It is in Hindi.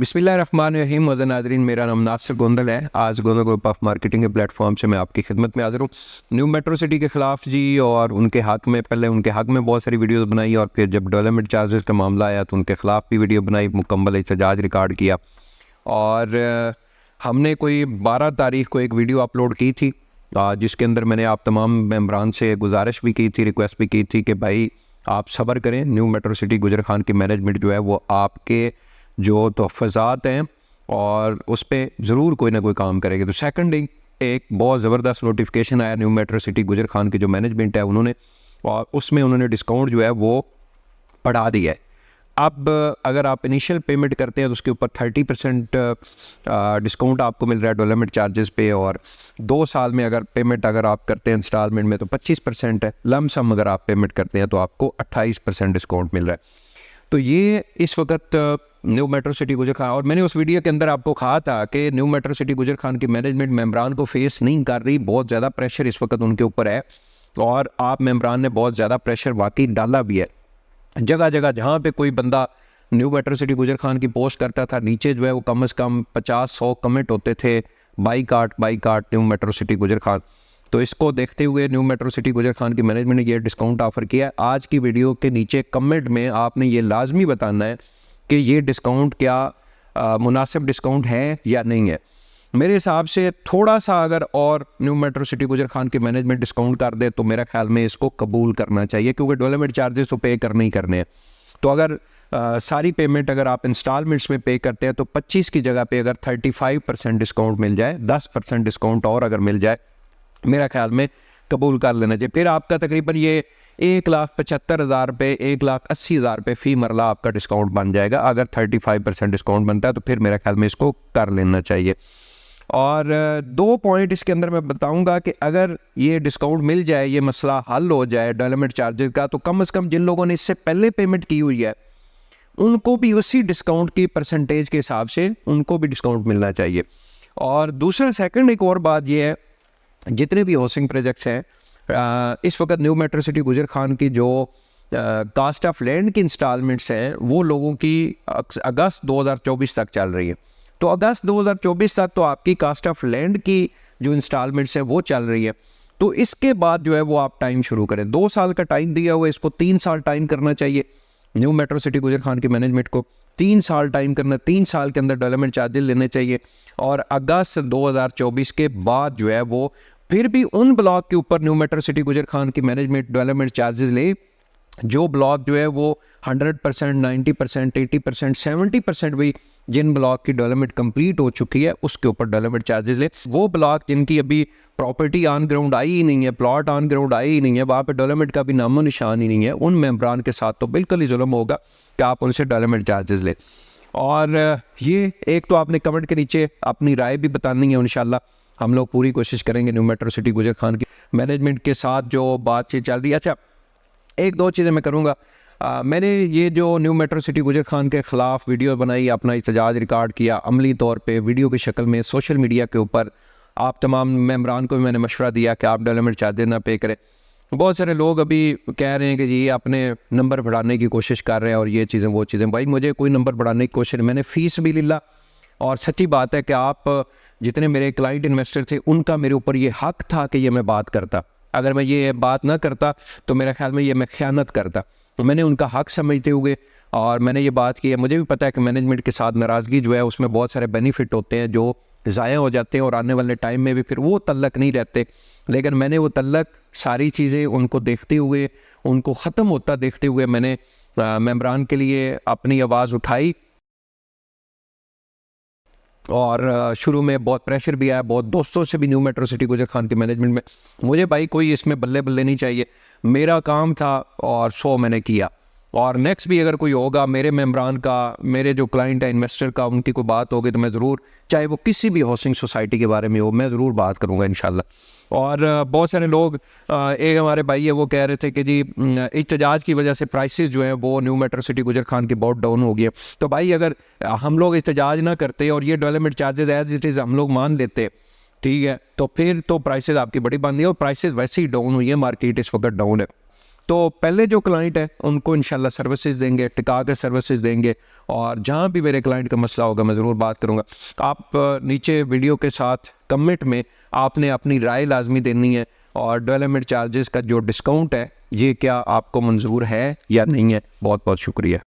बिस्मिल्लाम मदन नादरीन मेरा नाम नासिर गोंदल है आज गोंदल ग्रुप ऑफ मार्केटिंग के प्लेटफॉर्म से मैं आपकी खिदमत में हाजिर हूँ न्यू मेट्रो सिटी के खिलाफ जी और उनके हक में पहले उनके हक में बहुत सारी वीडियोस बनाई और फिर जब डेवलपमेंट चार्जेस का मामला आया तो उनके खिलाफ भी वीडियो बनाई मुकम्मल एहतजाज रिकॉर्ड किया और हमने कोई बारह तारीख को एक वीडियो अपलोड की थी जिसके अंदर मैंने आप तमाम मेम्बरान से गुजारिश भी की थी रिक्वेस्ट भी की थी कि भाई आप सब्र करें न्यू मेट्रो सिटी गुजर खान की मैनेजमेंट जो है वो आपके जो तहफ़ात हैं और उस पर ज़रूर कोई ना कोई काम करेगी तो सेकेंडली एक बहुत ज़बरदस्त नोटिफिकेशन आया न्यू मेट्रो सिटी गुजर खान के जो मैनेजमेंट है उन्होंने और उसमें उन्होंने डिस्काउंट जो है वो बढ़ा दिया है अब अगर आप इनिशियल पेमेंट करते हैं तो उसके ऊपर थर्टी परसेंट डिस्काउंट आपको मिल रहा है डेवलपमेंट चार्जेस पे और दो साल में अगर पेमेंट अगर आप करते हैं इंस्टॉलमेंट में तो पच्चीस परसेंट है लमसम अगर आप पेमेंट करते हैं तो आपको अट्ठाईस परसेंट डिस्काउंट मिल रहा है तो ये इस वक्त न्यू मेट्रो सिटी गुजर खान और मैंने उस वीडियो के अंदर आपको कहा था कि न्यू मेट्रो सिटी गुजर खान की मैनेजमेंट मेम्बरान को फेस नहीं कर रही बहुत ज़्यादा प्रेशर इस वक्त उनके ऊपर है और आप मेम्बरान ने बहुत ज़्यादा प्रेशर वाकई डाला भी है जगह जगह जहाँ पर कोई बंदा न्यू मेट्रो सिटी गुजर खान की पोस्ट करता था नीचे जो है वो कम अज़ कम पचास सौ कमेंट होते थे बाई काट बाई काट न्यू मेट्रो सिटी गुजर खान तो इसको देखते हुए न्यू मेट्रो सिटी गुजर खान की मैनेजमेंट ने यह डिस्काउंट ऑफर किया है आज की वीडियो के नीचे कमेंट में आपने ये लाजमी बताना है कि ये डिस्काउंट क्या मुनासिब डिस्काउंट है या नहीं है मेरे हिसाब से थोड़ा सा अगर और न्यू मेट्रो सिटी गुजर खान के मैनेजमेंट डिस्काउंट कर दे तो मेरा ख्याल में इसको कबूल करना चाहिए क्योंकि डेवलपमेंट चार्जेस तो पे करने ही करने हैं तो अगर आ, सारी पेमेंट अगर आप इंस्टॉलमेंट्स में पे करते हैं तो 25 की जगह पे अगर 35 परसेंट डिस्काउंट मिल जाए 10 परसेंट डिस्काउंट और अगर मिल जाए मेरा ख्याल में कबूल कर लेना चाहिए फिर आपका तकरीबन ये एक लाख पचहत्तर हज़ार रुपये एक लाख अस्सी हज़ार रुपये फ़ी मरला आपका डिस्काउंट बन जाएगा अगर थर्टी फाइव परसेंट डिस्काउंट बनता है तो फिर मेरे ख्याल में इसको कर लेना चाहिए और दो पॉइंट इसके अंदर मैं बताऊंगा कि अगर ये डिस्काउंट मिल जाए ये मसला हल हो जाए डेवलपमेंट चार्जेस का तो कम अज़ कम जिन लोगों ने इससे पहले पेमेंट की हुई है उनको भी उसी डिस्काउंट की परसेंटेज के हिसाब से उनको भी डिस्काउंट मिलना चाहिए और दूसरा सेकंड एक और बात यह है जितने भी हाउसिंग प्रोजेक्ट्स हैं इस वक्त न्यू मेट्रो सिटी गुजर खान की जो कास्ट ऑफ लैंड की इंस्टॉलमेंट्स हैं वो लोगों की अगस्त 2024 तक चल रही है तो अगस्त 2024 तक तो आपकी कास्ट ऑफ लैंड की जो इंस्टॉलमेंट्स है वो चल रही है तो इसके बाद जो है वो आप टाइम शुरू करें दो साल का टाइम दिया हुआ है इसको तीन साल टाइम करना चाहिए न्यू मेट्रो सिटी गुजर खान की मैनेजमेंट को तीन साल टाइम करना तीन साल के अंदर डेवलपमेंट चार्जेस लेने चाहिए और अगस्त 2024 के बाद जो है वो फिर भी उन ब्लॉक के ऊपर न्यू मेट्रो सिटी गुजर खान की मैनेजमेंट डेवलपमेंट चार्जेस ले जो ब्लॉक जो है वो 100 percent ninety percent eighty percent seventy percent भी जिन ब्लॉक की डेवलपमेंट कंप्लीट हो चुकी है उसके ऊपर डेवलपमेंट चार्जेस ले वो ब्लॉक जिनकी अभी प्रॉपर्टी ऑन ग्राउंड आई ही नहीं है प्लॉट ऑन ग्राउंड आई ही नहीं है वहाँ पे डेवलपमेंट का भी नामो निशान ही नहीं है उन मेम्बरान के साथ तो बिल्कुल ही जुलम होगा कि आप उनसे डेवलपमेंट चार्जेस लें और ये एक तो आपने कमेंट के नीचे अपनी राय भी बतानी है इन हम लोग पूरी कोशिश करेंगे न्यू मेट्रो सिटी गुजर खान की मैनेजमेंट के साथ जो बातचीत चल रही है अच्छा एक दो चीज़ें मैं करूँगा मैंने ये जो न्यू मेट्रो सिटी गुजर खान के ख़िलाफ़ वीडियो बनाई अपना इतजाज रिकॉर्ड किया अमली तौर पर वीडियो की शक्ल में सोशल मीडिया के ऊपर आप तमाम मेम्बरान को भी मैंने मशवरा दिया कि आप डेवलपमेंट चार्जेज ना पे करें बहुत सारे लोग अभी कह रहे हैं कि जी अपने नंबर बढ़ाने की कोशिश कर रहे हैं और ये चीज़ें वो चीज़ें भाई मुझे कोई नंबर बढ़ाने की कोशिश मैंने फ़ीस भी लीला और सच्ची बात है कि आप जितने मेरे क्लाइंट इन्वेस्टर थे उनका मेरे ऊपर ये हक था कि ये मैं बात करता अगर मैं ये बात ना करता तो मेरे ख्याल में ये मैं ख्यानत करता तो मैंने उनका हक समझते हुए और मैंने ये बात की है मुझे भी पता है कि मैनेजमेंट के साथ नाराज़गी जो है उसमें बहुत सारे बेनिफिट होते हैं जो ज़ाया हो जाते हैं और आने वाले टाइम में भी फिर वो तल्लक नहीं रहते लेकिन मैंने वो तल्लक सारी चीज़ें उनको देखते हुए उनको ख़त्म होता देखते हुए मैंने मेम्बरान के लिए अपनी आवाज़ उठाई और शुरू में बहुत प्रेशर भी आया बहुत दोस्तों से भी न्यू मेट्रो सिटी गुजर खान के मैनेजमेंट में मुझे भाई कोई इसमें बल्ले बल्ले नहीं चाहिए मेरा काम था और सो मैंने किया तो और नेक्स्ट भी अगर कोई होगा मेरे मेम्बरान का मेरे जो क्लाइंट है इन्वेस्टर का उनकी कोई बात होगी तो मैं ज़रूर चाहे वो किसी भी हाउसिंग सोसाइटी के बारे में हो मैं ज़रूर बात करूँगा इन और बहुत सारे लोग एक हमारे भाई है वो कह रहे थे कि जी इतजाज की वजह से प्राइसेस जो हैं वो न्यू मेट्रो सिटी गुजर खान की बहुत डाउन हो गई है तो भाई अगर हम लोग इतजाज ना करते और ये development charges as it is हम लोग मान लेते ठीक है तो फिर तो प्राइसेस आपकी बड़ी बन गई है और प्राइसेस वैसे ही डाउन हुई है मार्केट इस वक्त डाउन है तो पहले जो क्लाइंट है उनको इनशाला सर्विसेज देंगे टिका के सर्विसेज देंगे और जहाँ भी मेरे क्लाइंट का मसला होगा मैं ज़रूर बात करूँगा आप नीचे वीडियो के साथ कमेंट में आपने अपनी राय लाजमी देनी है और डेवलपमेंट चार्जेस का जो डिस्काउंट है ये क्या आपको मंजूर है या नहीं है बहुत बहुत शुक्रिया